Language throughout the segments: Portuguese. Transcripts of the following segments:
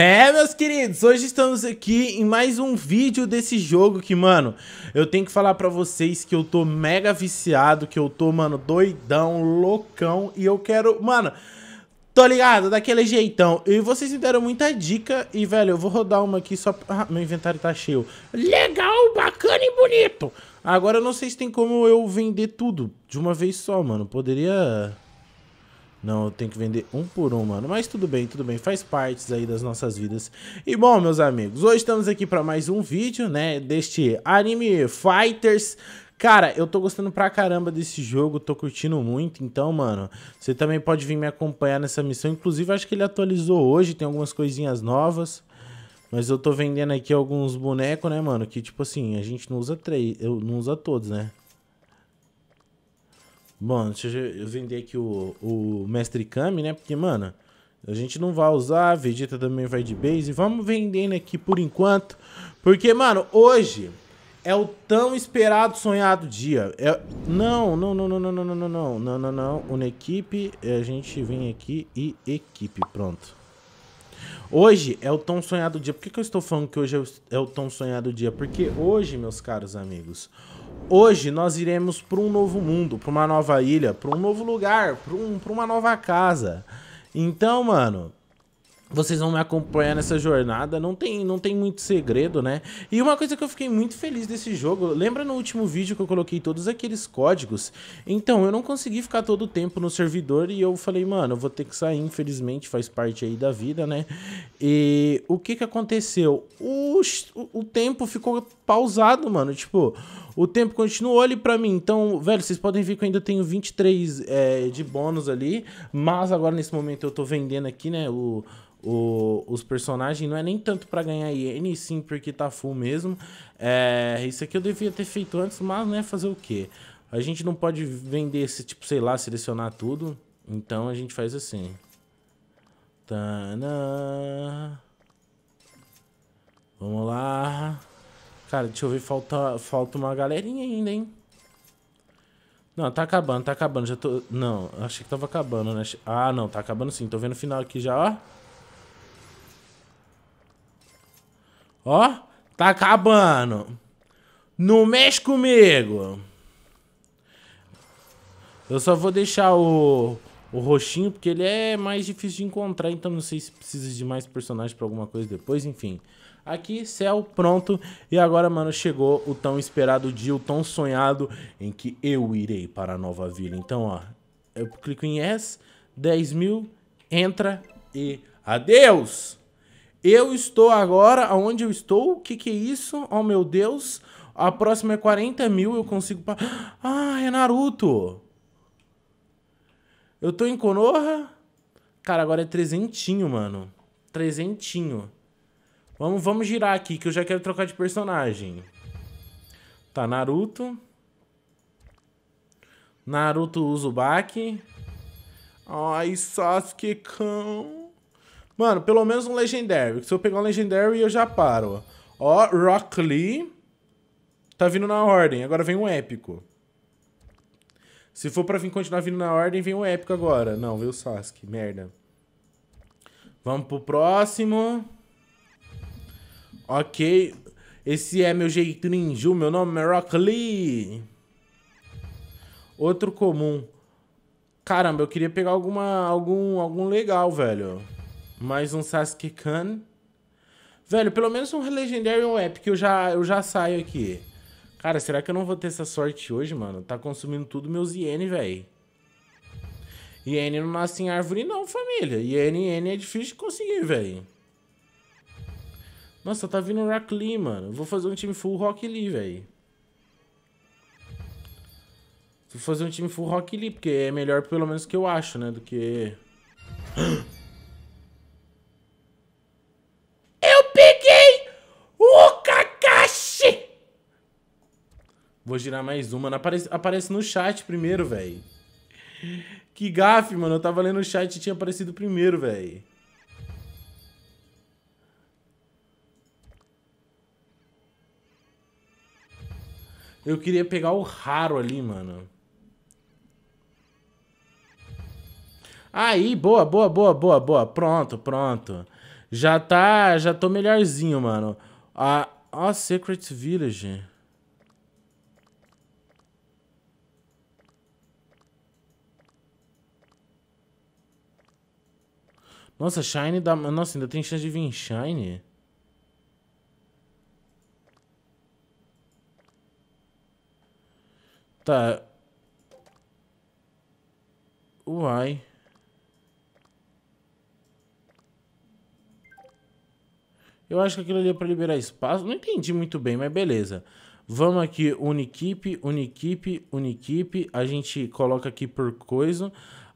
É, meus queridos, hoje estamos aqui em mais um vídeo desse jogo que, mano, eu tenho que falar pra vocês que eu tô mega viciado, que eu tô, mano, doidão, loucão, e eu quero, mano, tô ligado, daquele jeitão. E vocês me deram muita dica, e, velho, eu vou rodar uma aqui só... Ah, meu inventário tá cheio. Legal, bacana e bonito! Agora eu não sei se tem como eu vender tudo de uma vez só, mano, poderia... Não, eu tenho que vender um por um, mano. Mas tudo bem, tudo bem. Faz parte aí das nossas vidas. E bom, meus amigos, hoje estamos aqui para mais um vídeo, né? Deste Anime Fighters. Cara, eu tô gostando pra caramba desse jogo, tô curtindo muito, então, mano, você também pode vir me acompanhar nessa missão. Inclusive, acho que ele atualizou hoje, tem algumas coisinhas novas. Mas eu tô vendendo aqui alguns bonecos, né, mano? Que, tipo assim, a gente não usa três, eu não usa todos, né? Bom, deixa eu vender aqui o, o Mestre Kami, né? Porque, mano, a gente não vai usar, Vegeta também vai de base. Vamos vendendo aqui por enquanto. Porque, mano, hoje é o tão esperado sonhado dia. É... não, não, não, não, não, não, não, não, não, não, não. Uma equipe, a gente vem aqui e equipe, pronto. Hoje é o tão sonhado dia. Por que, que eu estou falando que hoje é o tão sonhado dia? Porque hoje, meus caros amigos, Hoje nós iremos para um novo mundo, para uma nova ilha, para um novo lugar, para um, uma nova casa. Então, mano, vocês vão me acompanhar nessa jornada, não tem, não tem muito segredo, né? E uma coisa que eu fiquei muito feliz desse jogo, lembra no último vídeo que eu coloquei todos aqueles códigos? Então, eu não consegui ficar todo o tempo no servidor e eu falei, mano, eu vou ter que sair, infelizmente, faz parte aí da vida, né? E o que que aconteceu? O, o tempo ficou pausado, mano. Tipo, o tempo continuou ali para mim. Então, velho, vocês podem ver que eu ainda tenho 23 é, de bônus ali. Mas agora, nesse momento, eu tô vendendo aqui, né, o... O, os personagens não é nem tanto para ganhar IN, sim, porque tá full mesmo. É, isso aqui eu devia ter feito antes, mas né, fazer o quê? A gente não pode vender esse tipo, sei lá, selecionar tudo. Então a gente faz assim. Tana. Vamos lá. Cara, deixa eu ver, falta, falta uma galerinha ainda, hein? Não, tá acabando, tá acabando, já tô... Não, achei que tava acabando, né? Ah, não, tá acabando sim, tô vendo o final aqui já, ó. Ó, tá acabando. Não mexe comigo. Eu só vou deixar o... O roxinho, porque ele é mais difícil de encontrar, então não sei se precisa de mais personagens para alguma coisa depois, enfim. Aqui, céu, pronto. E agora, mano, chegou o tão esperado dia, o tão sonhado, em que eu irei para a nova vila. Então, ó, eu clico em yes, 10 mil, entra e adeus! Eu estou agora, aonde eu estou? O que que é isso? Oh, meu Deus! A próxima é 40 mil, eu consigo... Ah, é Naruto! Eu tô em Konoha. Cara, agora é trezentinho, mano. Trezentinho. Vamos, vamos girar aqui, que eu já quero trocar de personagem. Tá, Naruto. Naruto Uzubaki. Ai, Sasuke-cão. Mano, pelo menos um Legendary. Se eu pegar um Legendary, eu já paro. Ó, Rock Lee. Tá vindo na ordem. Agora vem um épico. Se for pra vir continuar vindo na ordem, vem o épico agora. Não, veio o Sasuke. Merda. Vamos pro próximo. Ok. Esse é meu jeito ninja, Meu nome é Rock Lee. Outro comum. Caramba, eu queria pegar alguma, algum, algum legal, velho. Mais um Sasuke Khan. Velho, pelo menos um legendário e um épico eu já, eu já saio aqui. Cara, será que eu não vou ter essa sorte hoje, mano? Tá consumindo tudo meus iene, velho. Iene não nasce em árvore não, família. Iene, iene é difícil de conseguir, velho. Nossa, tá vindo o Rock Lee, mano. vou fazer um time full Rock Lee, velho. Vou fazer um time full Rock Lee, porque é melhor pelo menos que eu acho, né? Do que... Ah! Vou girar mais uma. Aparece, aparece no chat primeiro, velho. Que gafe, mano. Eu tava lendo o chat e tinha aparecido primeiro, velho. Eu queria pegar o raro ali, mano. Aí, boa, boa, boa, boa, boa. Pronto, pronto. Já tá, já tô melhorzinho, mano. Ah, oh, Secret Village. Nossa, Shine dá... Nossa, ainda tem chance de vir Shine? Tá. Uai. Eu acho que aquilo ali é pra liberar espaço. Não entendi muito bem, mas beleza. Vamos aqui, Unikip, Unikip, Unikip. A gente coloca aqui por coisa.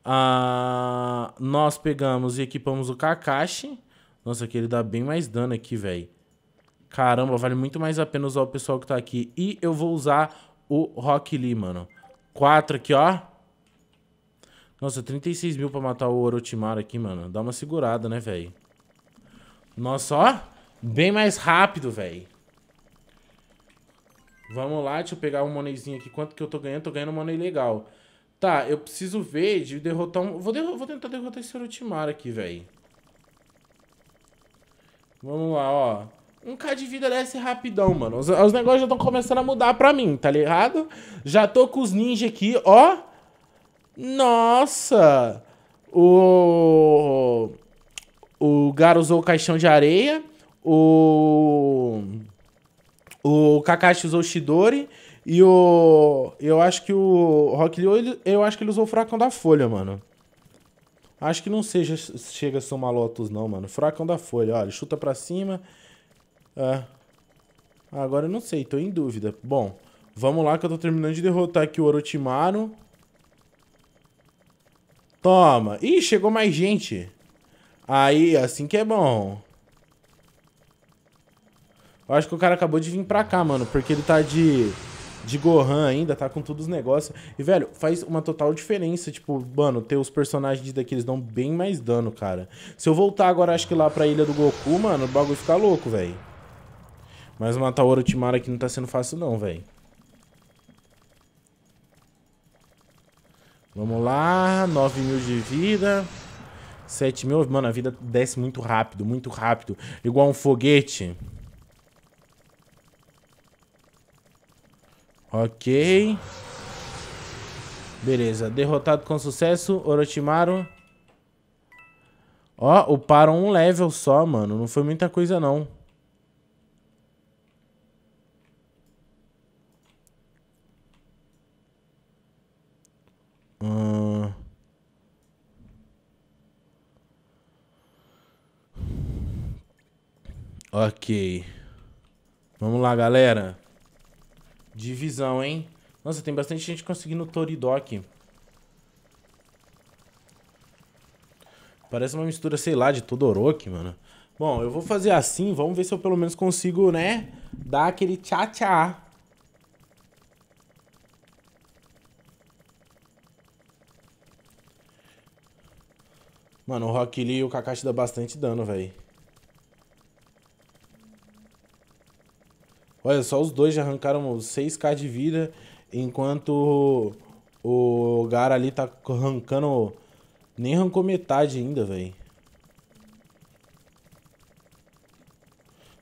Ah nós pegamos e equipamos o Kakashi. Nossa, que ele dá bem mais dano aqui, velho. Caramba, vale muito mais a pena usar o pessoal que tá aqui. E eu vou usar o Rock Lee, mano. Quatro aqui, ó. Nossa, 36 mil pra matar o Orochimaru aqui, mano. Dá uma segurada, né, velho? Nossa, ó. Bem mais rápido, velho. Vamos lá, deixa eu pegar um monezinho aqui. Quanto que eu tô ganhando? Tô ganhando um money legal. Tá, eu preciso ver de derrotar um... Vou, Vou tentar derrotar esse Orochimaru aqui, velho. Vamos lá, ó. Um K de vida desce rapidão, mano. Os, os negócios já estão começando a mudar pra mim, tá ligado? Já tô com os ninjas aqui, ó. Nossa! O... O gar usou o caixão de areia. O... O Kakashi usou o Shidori. E o. Eu acho que o Rock Lee, ele, eu acho que ele usou o Furacão da Folha, mano. Acho que não seja, chega a ser uma Lotus, não, mano. Furacão da Folha, olha, chuta pra cima. É. Agora eu não sei, tô em dúvida. Bom, vamos lá que eu tô terminando de derrotar aqui o Orochimaru. Toma. Ih, chegou mais gente. Aí, assim que é bom. Eu acho que o cara acabou de vir pra cá, mano, porque ele tá de de Gohan ainda, tá com todos os negócios. E, velho, faz uma total diferença, tipo, mano, ter os personagens daqui, eles dão bem mais dano, cara. Se eu voltar agora, acho que lá pra Ilha do Goku, mano, o bagulho fica louco, velho. Mas matar o Orochimaru aqui não tá sendo fácil não, velho. Vamos lá, 9 mil de vida. 7 mil, mano, a vida desce muito rápido, muito rápido. Igual um foguete. Ok. Beleza, derrotado com sucesso, Orochimaru. Ó, uparam um level só, mano. Não foi muita coisa, não. Hum... Ok. Vamos lá, galera. Divisão, hein? Nossa, tem bastante gente conseguindo toridoc Parece uma mistura, sei lá, de Todoroki, mano. Bom, eu vou fazer assim, vamos ver se eu pelo menos consigo, né, dar aquele tchá-tchá. Mano, o Rock Lee e o Kakashi dá bastante dano, velho. Olha, só os dois já arrancaram 6k de vida, enquanto o, o Gara ali tá arrancando... Nem arrancou metade ainda, velho.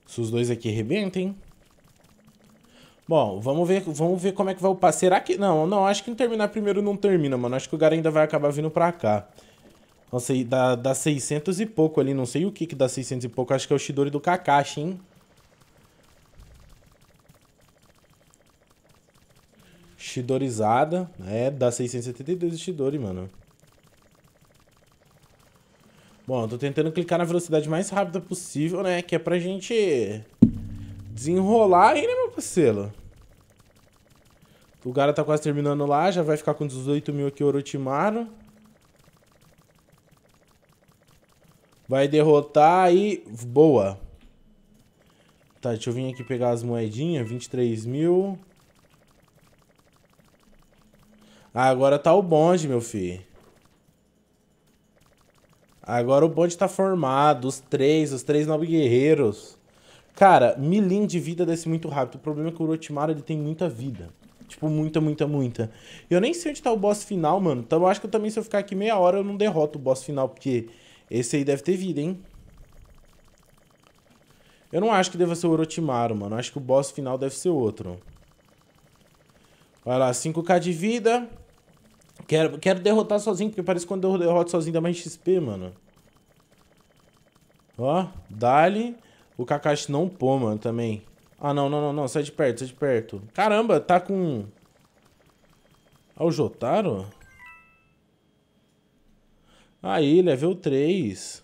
Se os dois aqui arrebentem. Bom, vamos ver, vamos ver como é que vai upar. Será que... Não, não, acho que terminar primeiro não termina, mano. Acho que o Gara ainda vai acabar vindo pra cá. Não sei, dá, dá 600 e pouco ali. Não sei o que que dá 600 e pouco. Acho que é o Shidori do Kakashi, hein? Shidorizada. É, dá 672 de Shidori, mano. Bom, tô tentando clicar na velocidade mais rápida possível, né? Que é pra gente desenrolar aí, né, meu parceiro? O cara tá quase terminando lá, já vai ficar com 18 mil aqui Orochimaru. Vai derrotar aí. Boa. Tá, deixa eu vir aqui pegar as moedinhas. 23 mil. Ah, agora tá o bonde, meu filho. Agora o bonde tá formado, os três, os três nove guerreiros. Cara, milim de vida desce muito rápido. O problema é que o Orochimaru, ele tem muita vida. Tipo, muita, muita, muita. Eu nem sei onde tá o boss final, mano. Então eu acho que eu também, se eu ficar aqui meia hora, eu não derroto o boss final, porque esse aí deve ter vida, hein? Eu não acho que deva ser o Orochimaru, mano. Eu acho que o boss final deve ser outro. Vai lá, 5k de vida. Quero, quero derrotar sozinho, porque parece que quando eu derroto sozinho dá mais XP, mano. Ó, dali. O Kakashi não pô, mano, também. Ah, não, não, não, não. Sai de perto, sai de perto. Caramba, tá com... Ah, o Jotaro? Aí, level 3.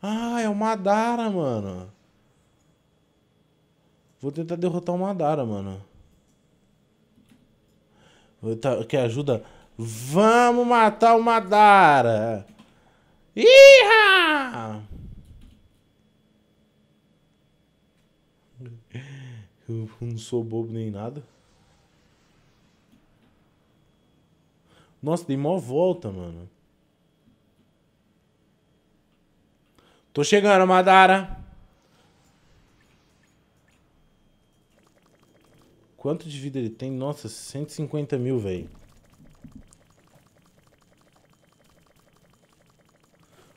Ah, é o Madara, mano. Vou tentar derrotar o Madara, mano. Tá, que ajuda. Vamos matar o Madara! Iha! Eu não sou bobo nem nada. Nossa, dei mó volta, mano. Tô chegando, Madara. Quanto de vida ele tem? Nossa, 150 mil, velho.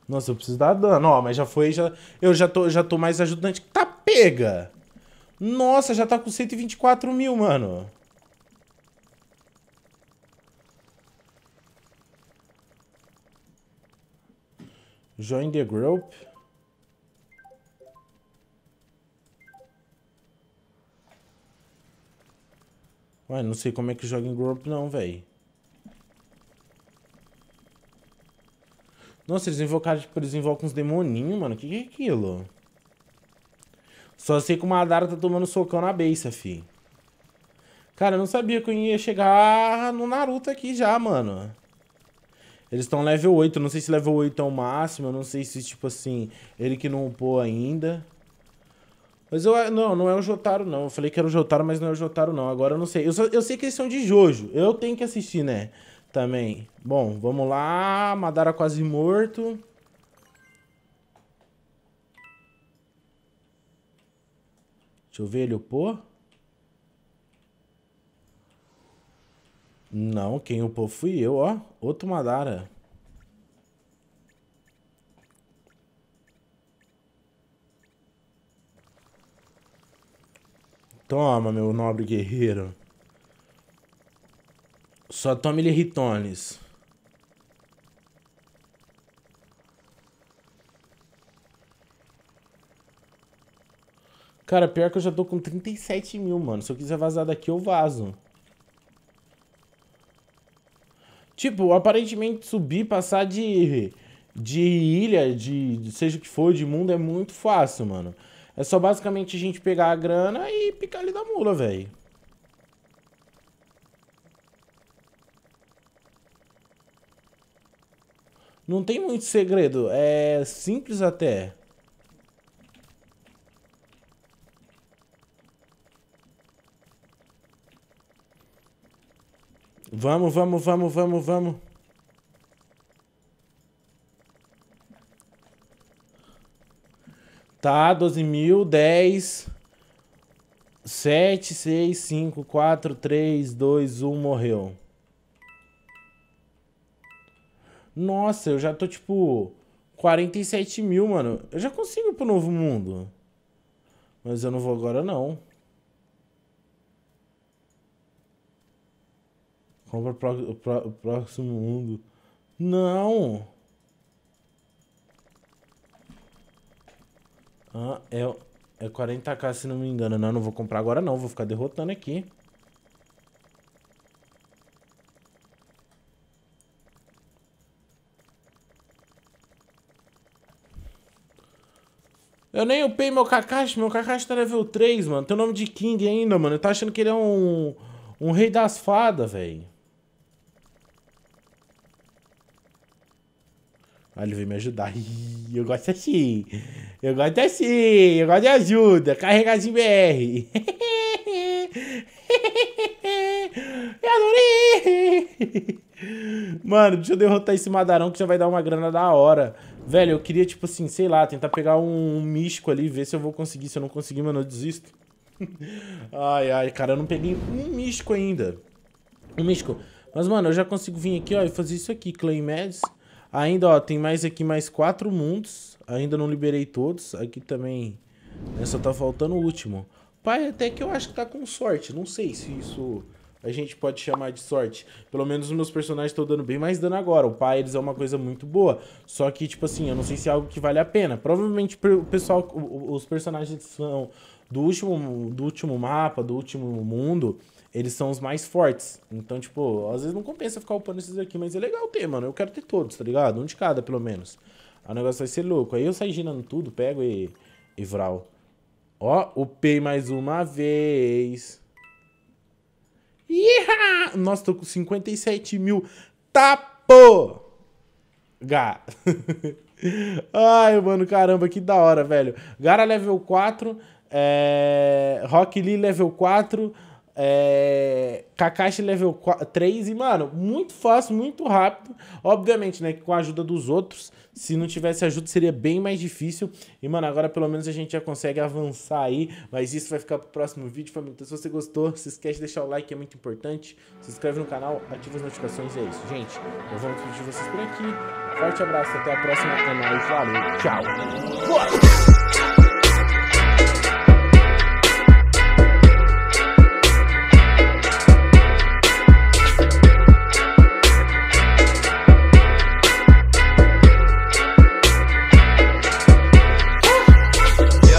Nossa, eu preciso dar dano. Ó, mas já foi, já... Eu já tô, já tô mais ajudante. Tá pega! Nossa, já tá com 124 mil, mano. Join the group. Ué, não sei como é que joga em group não, velho. Nossa, eles invocaram, tipo, eles invocam uns demoninhos, mano. O que, que, é aquilo? Só sei que o Madara tá tomando socão na beça, fi. Cara, eu não sabia que eu ia chegar no Naruto aqui já, mano. Eles estão level 8. Não sei se level 8 é o máximo. Eu não sei se, tipo assim, ele que não upou ainda. Mas eu. Não, não é o Jotaro, não. Eu falei que era o Jotaro, mas não é o Jotaro, não. Agora eu não sei. Eu, só, eu sei que eles são de Jojo. Eu tenho que assistir, né? Também. Bom, vamos lá. Madara quase morto. Deixa eu ver ele upou. Não, quem upou fui eu, ó. Outro Madara. Toma, meu nobre guerreiro. Só tome-lhe ritones. Cara, pior que eu já tô com 37 mil, mano. Se eu quiser vazar daqui, eu vazo. Tipo, aparentemente subir, passar de, de ilha, de, de seja o que for, de mundo é muito fácil, mano. É só basicamente a gente pegar a grana e picar ali da mula, velho. Não tem muito segredo, é simples até. Vamos, vamos, vamos, vamos, vamos. Tá, 12 mil, 10, 7, 6, 5, 4, 3, 2, 1, morreu. Nossa, eu já tô tipo 47 mil, mano. Eu já consigo ir pro novo mundo. Mas eu não vou agora, não. Compra o próximo mundo. Não! Não! Ah, é, é 40k, se não me engano. Não, não vou comprar agora não. Vou ficar derrotando aqui. Eu nem upei meu Kakashi, meu Kakashi tá level 3, mano. Tem o nome de King ainda, mano. Tá achando que ele é um, um rei das fadas, velho. Ah, ele veio me ajudar. Eu gosto assim. Eu gosto assim, eu gosto de ajuda. Carregadinho BR. Eu adorei! Mano, deixa eu derrotar esse madarão que já vai dar uma grana da hora. Velho, eu queria, tipo assim, sei lá, tentar pegar um, um místico ali, ver se eu vou conseguir. Se eu não conseguir, mano, eu desisto. ai, ai, cara, eu não peguei um místico ainda. Um místico. Mas, mano, eu já consigo vir aqui, ó, e fazer isso aqui. Clay Mads. Ainda, ó, tem mais aqui, mais quatro mundos ainda não liberei todos. Aqui também né, só tá faltando o último. Pai, até que eu acho que tá com sorte. Não sei se isso a gente pode chamar de sorte. Pelo menos os meus personagens estão dando bem mais dano agora. O pai, eles é uma coisa muito boa. Só que, tipo assim, eu não sei se é algo que vale a pena. Provavelmente o pessoal, os personagens são do último, do último mapa, do último mundo, eles são os mais fortes. Então, tipo, às vezes não compensa ficar upando esses aqui, mas é legal ter, mano. Eu quero ter todos, tá ligado? Um de cada, pelo menos o negócio vai ser louco. Aí eu saio girando tudo, pego e... E vral. Ó, upei mais uma vez. Iha! Nossa, tô com 57 mil. Tapo! Gá. Ai, mano, caramba, que da hora, velho. Gara level 4, é... Rock Lee level 4, é, Kakashi level 3 e, mano, muito fácil, muito rápido. Obviamente, né, que com a ajuda dos outros, se não tivesse ajuda seria bem mais difícil. E, mano, agora pelo menos a gente já consegue avançar aí, mas isso vai ficar pro próximo vídeo, família. Então, se você gostou, se esquece de deixar o like, é muito importante. Se inscreve no canal, ativa as notificações é isso. Gente, eu vou despedir vocês por aqui. Forte abraço, até a próxima. canal é nóis, valeu, tchau.